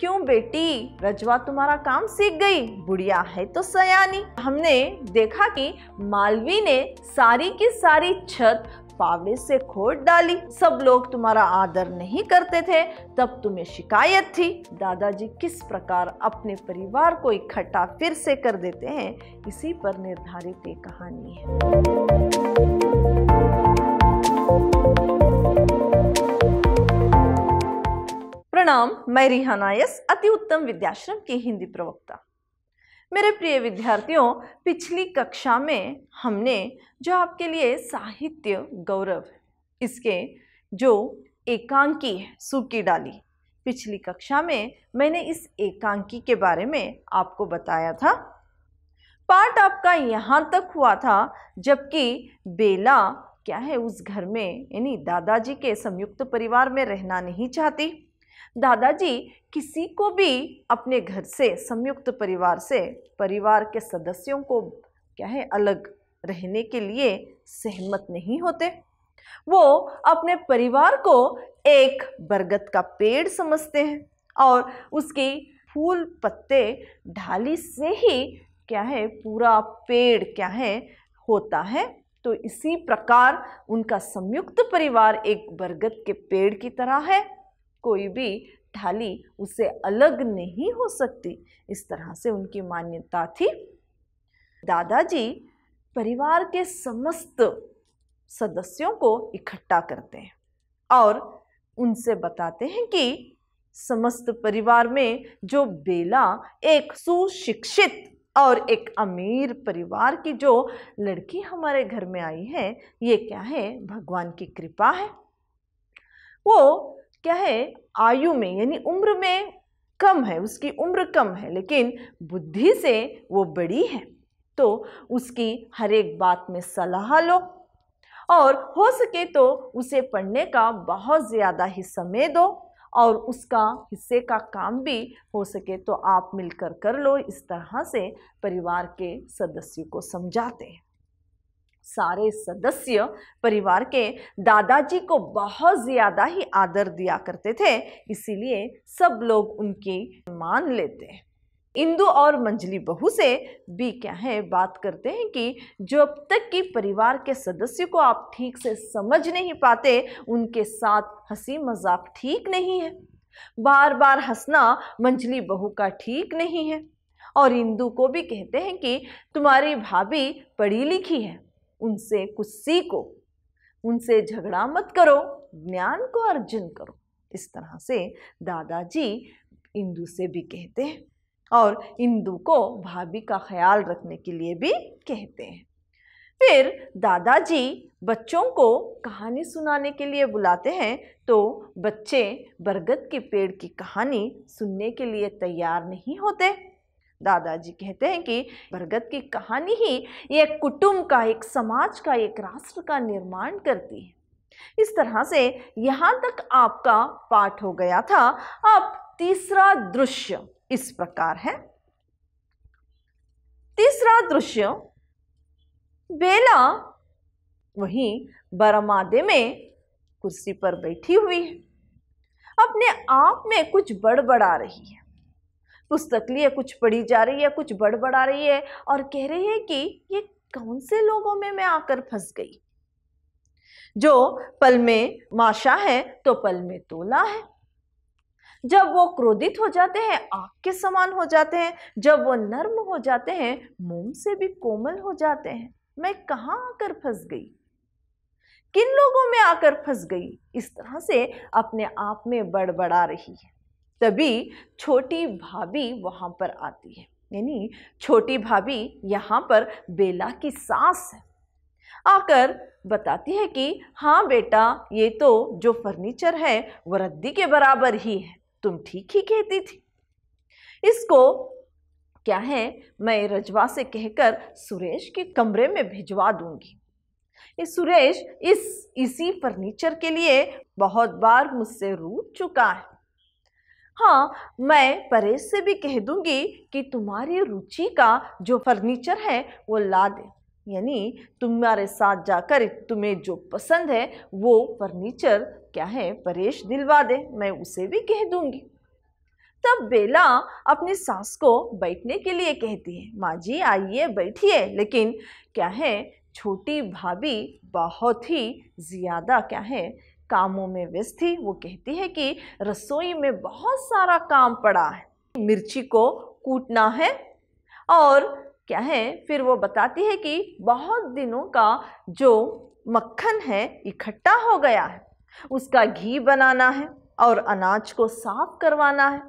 क्यों बेटी रजवा तुम्हारा काम सीख गई बुढ़िया है तो सयानी हमने देखा कि मालवी ने सारी की सारी छत पावड़े से खोद डाली सब लोग तुम्हारा आदर नहीं करते थे तब तुम्हें शिकायत थी दादाजी किस प्रकार अपने परिवार को इकट्ठा फिर से कर देते हैं इसी पर निर्धारित ये कहानी है प्रणाम मैं रिहाना यस अति उत्तम विद्याश्रम की हिंदी प्रवक्ता मेरे प्रिय विद्यार्थियों पिछली कक्षा में हमने जो आपके लिए साहित्य गौरव इसके जो एकांकी है सूखी डाली पिछली कक्षा में मैंने इस एकांकी के बारे में आपको बताया था पाठ आपका यहाँ तक हुआ था जबकि बेला क्या है उस घर में यानी दादाजी के संयुक्त परिवार में रहना नहीं चाहती दादाजी किसी को भी अपने घर से संयुक्त परिवार से परिवार के सदस्यों को क्या है अलग रहने के लिए सहमत नहीं होते वो अपने परिवार को एक बरगद का पेड़ समझते हैं और उसकी फूल पत्ते ढाली से ही क्या है पूरा पेड़ क्या है होता है तो इसी प्रकार उनका संयुक्त परिवार एक बरगद के पेड़ की तरह है कोई भी ढाली उससे अलग नहीं हो सकती इस तरह से उनकी मान्यता थी दादाजी परिवार के समस्त सदस्यों को इकट्ठा करते हैं और उनसे बताते हैं कि समस्त परिवार में जो बेला एक सुशिक्षित और एक अमीर परिवार की जो लड़की हमारे घर में आई है ये क्या है भगवान की कृपा है वो क्या है आयु में यानी उम्र में कम है उसकी उम्र कम है लेकिन बुद्धि से वो बड़ी है तो उसकी हर एक बात में सलाह लो और हो सके तो उसे पढ़ने का बहुत ज़्यादा ही समय दो और उसका हिस्से का काम भी हो सके तो आप मिलकर कर लो इस तरह से परिवार के सदस्यों को समझाते हैं सारे सदस्य परिवार के दादाजी को बहुत ज़्यादा ही आदर दिया करते थे इसीलिए सब लोग उनकी मान लेते हैं इंदु और मंजली बहू से भी क्या है बात करते हैं कि जो अब तक की परिवार के सदस्य को आप ठीक से समझ नहीं पाते उनके साथ हंसी मजाक ठीक नहीं है बार बार हंसना मंजली बहू का ठीक नहीं है और इंदु को भी कहते हैं कि तुम्हारी भाभी पढ़ी लिखी है उनसे कुछ सीखो उनसे झगड़ा मत करो ज्ञान को अर्जन करो इस तरह से दादाजी इंदू से भी कहते हैं और इंदू को भाभी का ख्याल रखने के लिए भी कहते हैं फिर दादाजी बच्चों को कहानी सुनाने के लिए बुलाते हैं तो बच्चे बरगद के पेड़ की कहानी सुनने के लिए तैयार नहीं होते दादाजी कहते हैं कि भरगत की कहानी ही ये कुटुंब का एक समाज का एक राष्ट्र का निर्माण करती है इस तरह से यहाँ तक आपका पाठ हो गया था अब तीसरा दृश्य इस प्रकार है तीसरा दृश्य बेला वहीं बरमादे में कुर्सी पर बैठी हुई है अपने आप में कुछ बड़बड़ा रही है पुस्तक लिए कुछ पढ़ी जा रही है कुछ बड़बड़ा रही है और कह रही है कि ये कौन से लोगों में मैं आकर फंस गई जो पल में माशा है तो पल में तोला है जब वो क्रोधित हो जाते हैं आग के समान हो जाते हैं जब वो नर्म हो जाते हैं मोम से भी कोमल हो जाते हैं मैं कहाँ आकर फंस गई किन लोगों में आकर फंस गई इस तरह से अपने आप में बड़बड़ा रही है तभी छोटी भाभी वहाँ पर आती है यानी छोटी भाभी यहाँ पर बेला की सास है आकर बताती है कि हाँ बेटा ये तो जो फर्नीचर है वो रद्दी के बराबर ही है तुम ठीक ही कहती थी इसको क्या है मैं रजवा से कहकर सुरेश के कमरे में भिजवा दूंगी ये सुरेश इस इसी फर्नीचर के लिए बहुत बार मुझसे रूठ चुका है हाँ मैं परेश से भी कह दूंगी कि तुम्हारी रुचि का जो फर्नीचर है वो ला दे यानी तुम्हारे साथ जाकर तुम्हें जो पसंद है वो फर्नीचर क्या है परेश दिलवा दे मैं उसे भी कह दूंगी तब बेला अपनी सास को बैठने के लिए कहती है माँ जी आइए बैठिए लेकिन क्या है छोटी भाभी बहुत ही ज़्यादा क्या है कामों में व्यस्त थी वो कहती है कि रसोई में बहुत सारा काम पड़ा है मिर्ची को कूटना है और क्या है फिर वो बताती है कि बहुत दिनों का जो मक्खन है इकट्ठा हो गया है उसका घी बनाना है और अनाज को साफ करवाना है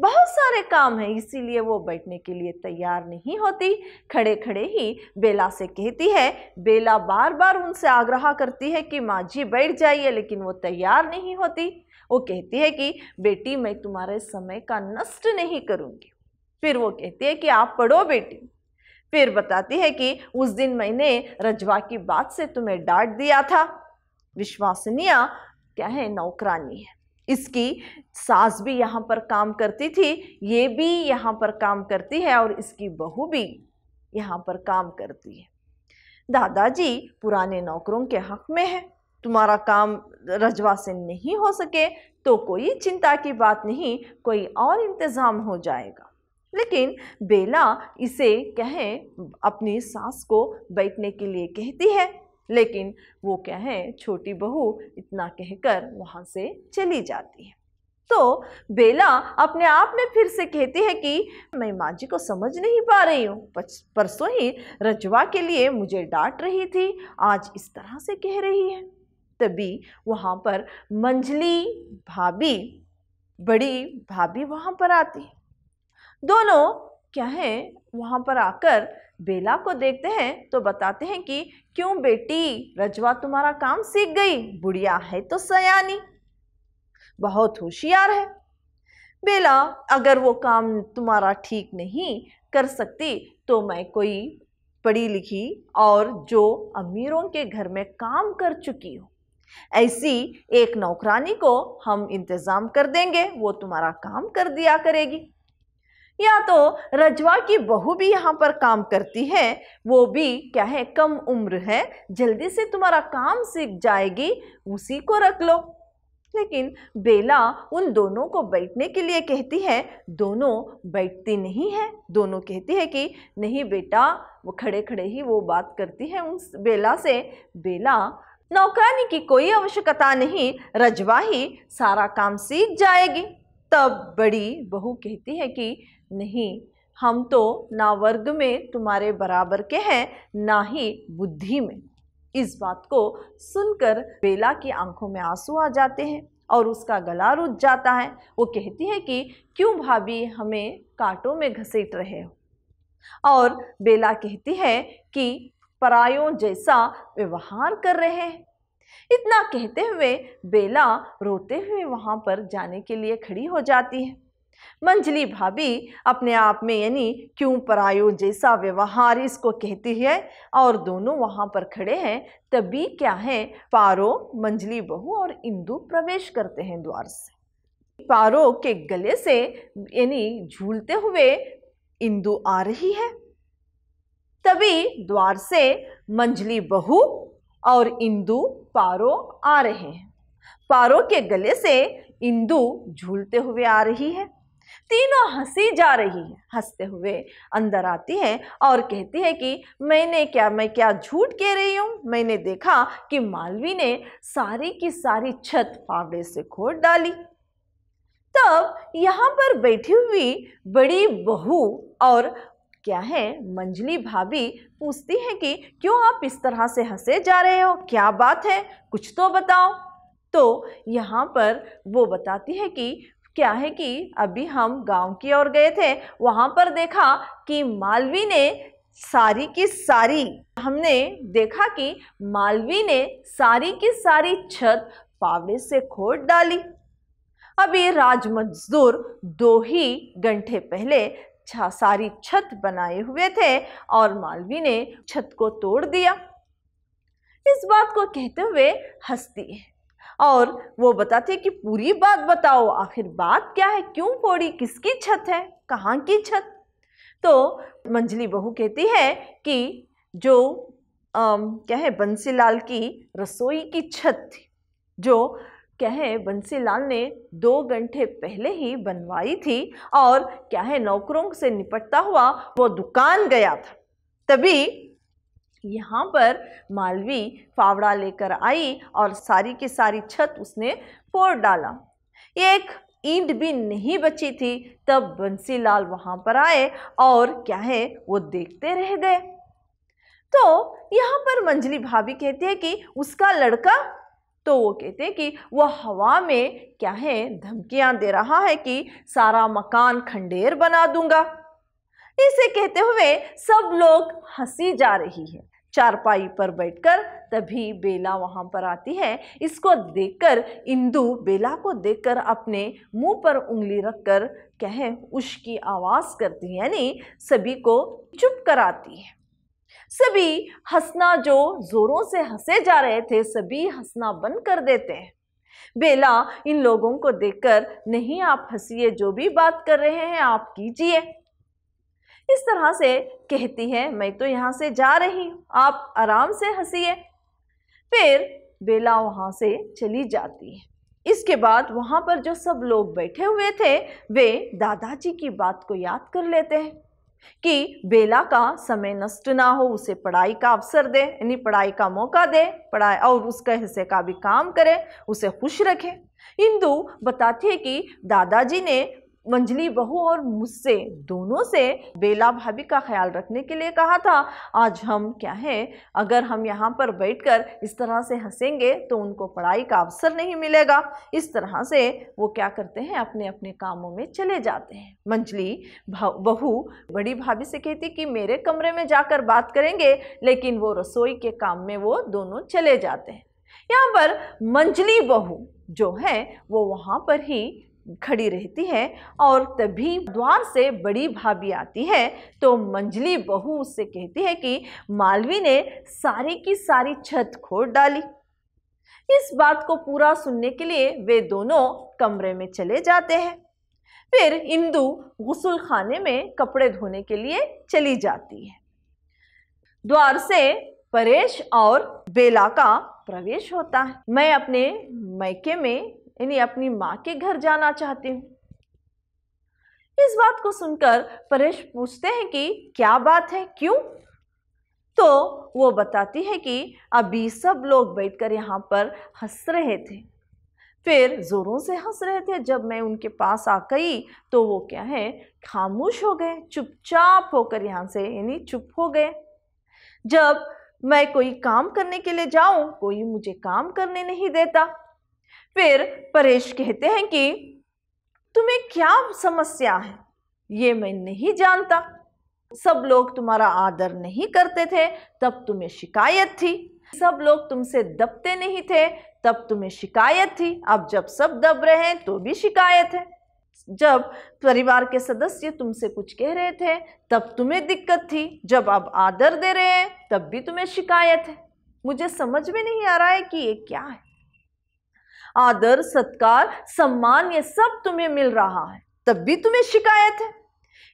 बहुत सारे काम हैं इसीलिए वो बैठने के लिए तैयार नहीं होती खड़े खड़े ही बेला से कहती है बेला बार बार उनसे आग्रह करती है कि माँ जी बैठ जाइए लेकिन वो तैयार नहीं होती वो कहती है कि बेटी मैं तुम्हारे समय का नष्ट नहीं करूँगी फिर वो कहती है कि आप पढ़ो बेटी फिर बताती है कि उस दिन मैंने रजवा की बात से तुम्हें डांट दिया था विश्वासनीय क्या है नौकरानी है इसकी सास भी यहाँ पर काम करती थी ये भी यहाँ पर काम करती है और इसकी बहू भी यहाँ पर काम करती है दादाजी पुराने नौकरों के हक में है तुम्हारा काम रजवा से नहीं हो सके तो कोई चिंता की बात नहीं कोई और इंतज़ाम हो जाएगा लेकिन बेला इसे कहें अपनी सास को बैठने के लिए कहती है लेकिन वो क्या है छोटी बहू इतना कहकर वहाँ से चली जाती है तो बेला अपने आप में फिर से कहती है कि मैं माँ जी को समझ नहीं पा रही हूँ परसों ही रजवा के लिए मुझे डांट रही थी आज इस तरह से कह रही है तभी वहाँ पर मंजली भाभी बड़ी भाभी वहाँ पर आती है दोनों क्या है वहाँ पर आकर बेला को देखते हैं तो बताते हैं कि क्यों बेटी रजवा तुम्हारा काम सीख गई बुढ़िया है तो सयानी बहुत होशियार है बेला अगर वो काम तुम्हारा ठीक नहीं कर सकती तो मैं कोई पढ़ी लिखी और जो अमीरों के घर में काम कर चुकी हो ऐसी एक नौकरानी को हम इंतज़ाम कर देंगे वो तुम्हारा काम कर दिया करेगी या तो रजवा की बहू भी यहाँ पर काम करती है वो भी क्या है कम उम्र है जल्दी से तुम्हारा काम सीख जाएगी उसी को रख लो लेकिन बेला उन दोनों को बैठने के लिए कहती है दोनों बैठती नहीं है दोनों कहती है कि नहीं बेटा वो खड़े खड़े ही वो बात करती है उस बेला से बेला नौकरानी की कोई आवश्यकता नहीं रजवा ही सारा काम सीख जाएगी तब बड़ी बहू कहती है कि नहीं हम तो ना वर्ग में तुम्हारे बराबर के हैं ना ही बुद्धि में इस बात को सुनकर बेला की आंखों में आंसू आ जाते हैं और उसका गला रुझ जाता है वो कहती है कि क्यों भाभी हमें कांटों में घसीट रहे हो और बेला कहती है कि परायों जैसा व्यवहार कर रहे हैं इतना कहते हुए बेला रोते हुए वहाँ पर जाने के लिए खड़ी हो जाती है मंजली भाभी अपने आप में यानी क्यों परायो जैसा व्यवहार इसको कहती है और दोनों वहाँ पर खड़े हैं तभी क्या है पारो मंजली बहू और इंदु प्रवेश करते हैं द्वार से पारो के गले से यानी झूलते हुए इंदु आ रही है तभी द्वार से मंजली बहू और इंदु पारो आ रहे हैं पारो के गले से इंदु झूलते हुए आ रही है तीनों हंसी जा रही है हंसते हुए अंदर आती है और कहती है कि मैंने क्या मैं क्या झूठ कह रही हूँ मैंने देखा कि मालवी ने सारी की सारी छत फावड़े से खोद डाली तब यहाँ पर बैठी हुई बड़ी बहू और क्या है मंजली भाभी पूछती है कि क्यों आप इस तरह से हंसे जा रहे हो क्या बात है कुछ तो बताओ तो यहाँ पर वो बताती है कि क्या है कि अभी हम गांव की ओर गए थे वहाँ पर देखा कि मालवी ने सारी की सारी हमने देखा कि मालवी ने सारी की सारी छत पावे से खोद डाली अभी राज मजदूर दो ही घंटे पहले सारी छत बनाए हुए थे और मालवी ने छत को तोड़ दिया इस बात को कहते हुए हंसती है और वो बताती है कि पूरी बात बताओ आखिर बात क्या है क्यों फोड़ी किसकी छत है कहाँ की छत तो मंजली बहू कहती है कि जो आ, क्या है बंसीलाल की रसोई की छत थी जो क्या है बंसीलाल ने दो घंटे पहले ही बनवाई थी और क्या है नौकरों से निपटता हुआ वो दुकान गया था तभी यहाँ पर मालवी फावड़ा लेकर आई और सारी की सारी छत उसने फोड़ डाला एक ईंट भी नहीं बची थी तब बंसीलाल वहाँ पर आए और क्या है वो देखते रह गए तो यहाँ पर मंजली भाभी कहती है कि उसका लड़का तो वो कहते हैं कि वह हवा में क्या है धमकियां दे रहा है कि सारा मकान खंडेर बना दूंगा इसे कहते हुए सब लोग हंसी जा रही है चारपाई पर बैठकर तभी बेला वहां पर आती है इसको देखकर इंदु बेला को देखकर अपने मुंह पर उंगली रखकर कहे है उसकी आवाज़ करती है यानी सभी को चुप कराती है सभी हंसना जो जोरों से हंसे जा रहे थे सभी हंसना बंद कर देते हैं बेला इन लोगों को देखकर नहीं आप हंसीए जो भी बात कर रहे हैं आप कीजिए इस तरह से कहती है मैं तो यहाँ से जा रही हूँ आप आराम से हंसीए फिर बेला वहाँ से चली जाती है इसके बाद वहाँ पर जो सब लोग बैठे हुए थे वे दादाजी की बात को याद कर लेते हैं कि बेला का समय नष्ट ना हो उसे पढ़ाई का अवसर दे यानी पढ़ाई का मौका दे पढ़ाई और उसके हिस्से का भी काम करे उसे खुश रखे इंदु बताती है कि दादाजी ने मंजली बहू और मुझसे दोनों से बेला भाभी का ख्याल रखने के लिए कहा था आज हम क्या हैं अगर हम यहाँ पर बैठकर इस तरह से हंसेंगे तो उनको पढ़ाई का अवसर नहीं मिलेगा इस तरह से वो क्या करते हैं अपने अपने कामों में चले जाते हैं मंजली बहू बड़ी भाभी से कहती कि मेरे कमरे में जाकर बात करेंगे लेकिन वो रसोई के काम में वो दोनों चले जाते हैं यहाँ पर मंजली बहू जो है वो वहाँ पर ही खड़ी रहती है और तभी द्वार से बड़ी भाभी आती है तो मंजली बहू उससे कहती है कि मालवी ने सारी की सारी छत खोद डाली इस बात को पूरा सुनने के लिए वे दोनों कमरे में चले जाते हैं फिर इंदु गसल खाने में कपड़े धोने के लिए चली जाती है द्वार से परेश और बेला का प्रवेश होता है मैं अपने मैके में यानी अपनी माँ के घर जाना चाहती हूँ इस बात को सुनकर परेश पूछते हैं कि क्या बात है क्यों तो वो बताती है कि अभी सब लोग बैठकर यहाँ पर हंस रहे थे फिर ज़ोरों से हंस रहे थे जब मैं उनके पास आ गई तो वो क्या है खामोश हो गए चुपचाप होकर यहाँ से यानी चुप हो गए जब मैं कोई काम करने के लिए जाऊं कोई मुझे काम करने नहीं देता फिर परेश कहते हैं कि तुम्हें क्या समस्या है ये मैं नहीं जानता सब लोग तुम्हारा आदर नहीं करते थे तब तुम्हें शिकायत थी सब लोग तुमसे दबते नहीं थे तब तुम्हें शिकायत थी अब जब सब दब रहे हैं तो भी शिकायत है जब परिवार के सदस्य तुमसे कुछ कह रहे थे तब तुम्हें दिक्कत थी जब अब आदर दे रहे हैं तब भी तुम्हें शिकायत है मुझे समझ में नहीं आ रहा है कि ये क्या है आदर सत्कार सम्मान ये सब तुम्हें मिल रहा है तब भी तुम्हें शिकायत है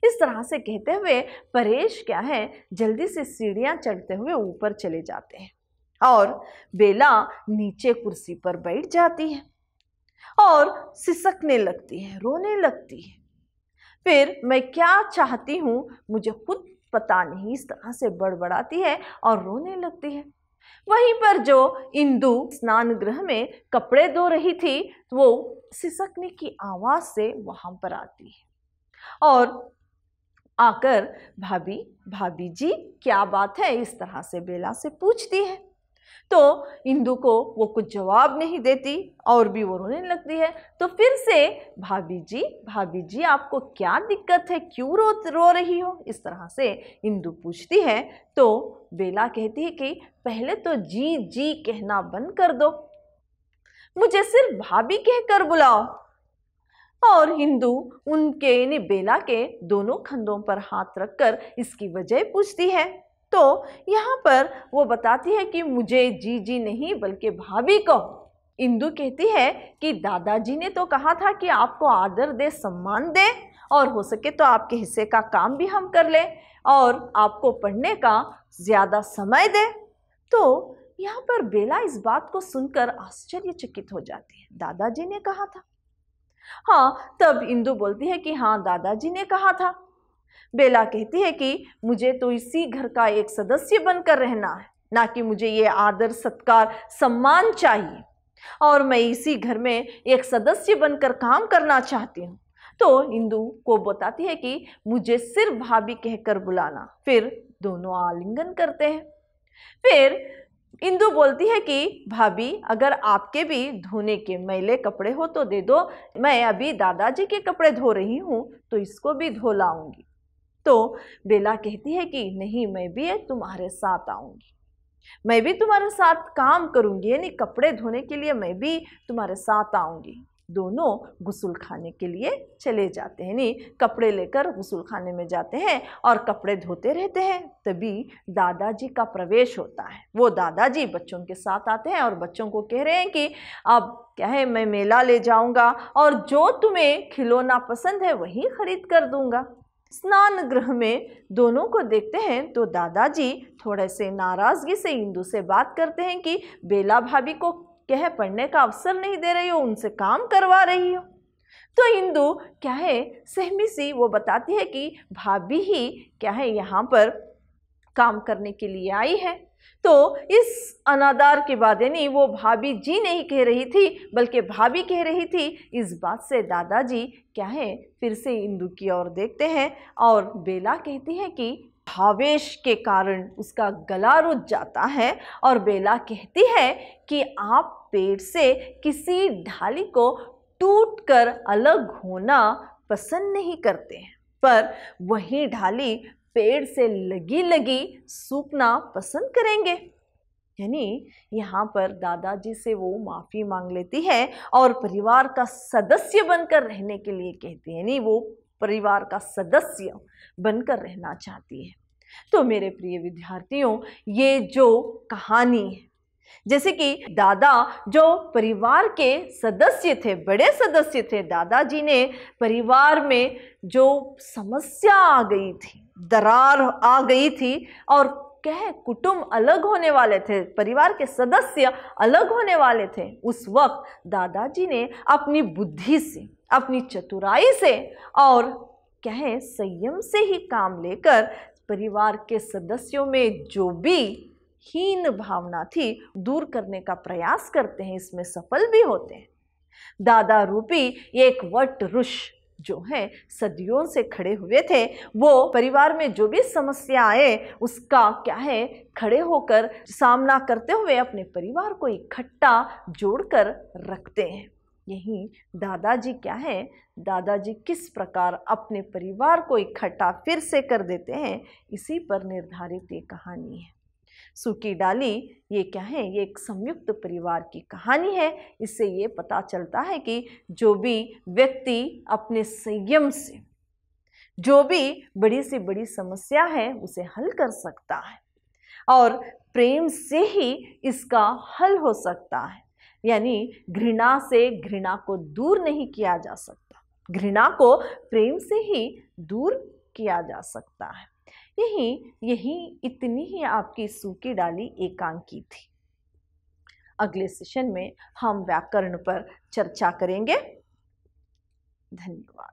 इस तरह से कहते हुए परेश क्या है जल्दी से सीढ़ियां चढ़ते हुए ऊपर चले जाते हैं और बेला नीचे कुर्सी पर बैठ जाती है और सिसकने लगती है रोने लगती है फिर मैं क्या चाहती हूँ मुझे खुद पता नहीं इस तरह से बड़बड़ाती है और रोने लगती है वहीं पर जो इंदु स्नान गृह में कपड़े धो रही थी वो सिसकने की आवाज़ से वहां पर आती है और आकर भाभी भाभी जी क्या बात है इस तरह से बेला से पूछती है तो इंदु को वो कुछ जवाब नहीं देती और भी वो रोने लगती है तो फिर से भाभी जी भाभी जी आपको क्या दिक्कत है क्यों रो रो रही हो इस तरह से इंदु पूछती है तो बेला कहती है कि पहले तो जी जी कहना बंद कर दो मुझे सिर्फ भाभी कह कर बुलाओ और हिंदू उनके यानी बेला के दोनों खंदों पर हाथ रखकर इसकी वजह पूछती है तो यहाँ पर वो बताती है कि मुझे जी जी नहीं बल्कि भाभी कहो इंदु कहती है कि दादाजी ने तो कहा था कि आपको आदर दे सम्मान दे और हो सके तो आपके हिस्से का काम भी हम कर लें और आपको पढ़ने का ज़्यादा समय दे तो यहाँ पर बेला इस बात को सुनकर आश्चर्यचकित हो जाती है दादाजी ने कहा था हाँ तब इंदु बोलती है कि हाँ दादाजी ने कहा था बेला कहती है कि मुझे तो इसी घर का एक सदस्य बनकर रहना है ना कि मुझे ये आदर सत्कार सम्मान चाहिए और मैं इसी घर में एक सदस्य बनकर काम करना चाहती हूँ तो इंदु को बताती है कि मुझे सिर्फ भाभी कहकर बुलाना फिर दोनों आलिंगन करते हैं फिर इंदु बोलती है कि भाभी अगर आपके भी धोने के मैले कपड़े हो तो दे दो मैं अभी दादाजी के कपड़े धो रही हूँ तो इसको भी धो लाऊंगी तो बेला कहती है कि नहीं मैं भी तुम्हारे साथ आऊँगी मैं भी तुम्हारे साथ काम करूँगी यानी कपड़े धोने के लिए मैं भी तुम्हारे साथ आऊँगी दोनों गुसल खाने के लिए चले जाते हैं नहीं कपड़े लेकर गुसल खाने में जाते हैं और कपड़े धोते रहते हैं तभी दादाजी का प्रवेश होता है वो दादाजी बच्चों के साथ आते हैं और बच्चों को कह रहे हैं कि अब क्या है मैं मेला ले जाऊंगा और जो तुम्हें खिलौना पसंद है वही खरीद कर दूंगा स्नान गृह में दोनों को देखते हैं तो दादाजी थोड़े से नाराज़गी से इंदु से बात करते हैं कि बेला भाभी को कह पढ़ने का अवसर नहीं दे रही हो उनसे काम करवा रही हो तो इंदु क्या है सहमी सी वो बताती है कि भाभी ही क्या है यहाँ पर काम करने के लिए आई है तो इस अनादार के बाद यानी वो भाभी जी नहीं कह रही थी बल्कि भाभी कह रही थी इस बात से दादाजी क्या है फिर से इंदु की ओर देखते हैं और बेला कहती है कि भावेश के कारण उसका गला रुझ जाता है और बेला कहती है कि आप पेड़ से किसी ढाली को टूट कर अलग होना पसंद नहीं करते हैं पर वही ढाली पेड़ से लगी लगी सूखना पसंद करेंगे यानी यहाँ पर दादाजी से वो माफ़ी मांग लेती है और परिवार का सदस्य बनकर रहने के लिए कहती है यानी वो परिवार का सदस्य बनकर रहना चाहती है तो मेरे प्रिय विद्यार्थियों ये जो कहानी है जैसे कि दादा जो परिवार के सदस्य थे बड़े सदस्य थे दादाजी ने परिवार में जो समस्या आ गई थी दरार आ गई थी और कह कुटुंब अलग होने वाले थे परिवार के सदस्य अलग होने वाले थे उस वक्त दादाजी ने अपनी बुद्धि से अपनी चतुराई से और कहें संयम से ही काम लेकर परिवार के सदस्यों में जो भी हीन भावना थी दूर करने का प्रयास करते हैं इसमें सफल भी होते हैं दादा रूपी एक वट रुष जो है सदियों से खड़े हुए थे वो परिवार में जो भी समस्या आए उसका क्या है खड़े होकर सामना करते हुए अपने परिवार को इकट्ठा जोड़कर रखते हैं यही दादाजी क्या है दादाजी किस प्रकार अपने परिवार को इकट्ठा फिर से कर देते हैं इसी पर निर्धारित ये कहानी है सूखी डाली ये क्या है ये एक संयुक्त परिवार की कहानी है इससे ये पता चलता है कि जो भी व्यक्ति अपने संयम से जो भी बड़ी से बड़ी समस्या है उसे हल कर सकता है और प्रेम से ही इसका हल हो सकता है यानी घृणा से घृणा को दूर नहीं किया जा सकता घृणा को प्रेम से ही दूर किया जा सकता है यही यही इतनी ही आपकी सूखी डाली एकांकी थी अगले सेशन में हम व्याकरण पर चर्चा करेंगे धन्यवाद